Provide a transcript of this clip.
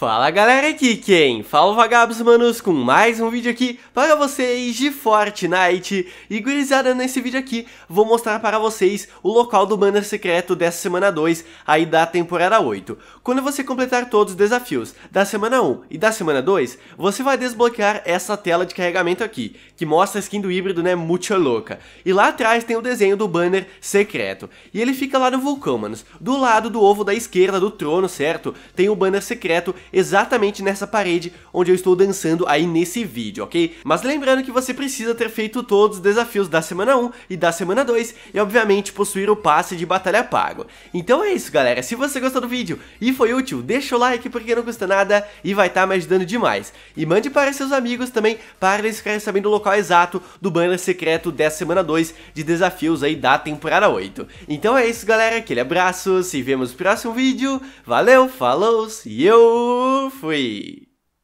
Fala galera aqui quem? Fala vagabos manos com mais um vídeo aqui para vocês de Fortnite E gurizada, nesse vídeo aqui vou mostrar para vocês o local do banner secreto dessa semana 2 aí da temporada 8 Quando você completar todos os desafios da semana 1 e da semana 2 Você vai desbloquear essa tela de carregamento aqui Que mostra a skin do híbrido né, muito louca E lá atrás tem o desenho do banner secreto E ele fica lá no vulcão manos Do lado do ovo da esquerda do trono, certo? Tem o banner secreto exatamente nessa parede onde eu estou dançando aí nesse vídeo, ok? Mas lembrando que você precisa ter feito todos os desafios da semana 1 e da semana 2 e obviamente possuir o passe de batalha pago. Então é isso galera, se você gostou do vídeo e foi útil, deixa o like porque não custa nada e vai estar tá me ajudando demais. E mande para seus amigos também para eles ficarem sabendo o local exato do banner secreto dessa semana 2 de desafios aí da temporada 8. Então é isso galera, aquele abraço, se vemos no próximo vídeo, valeu, falou e eu fui!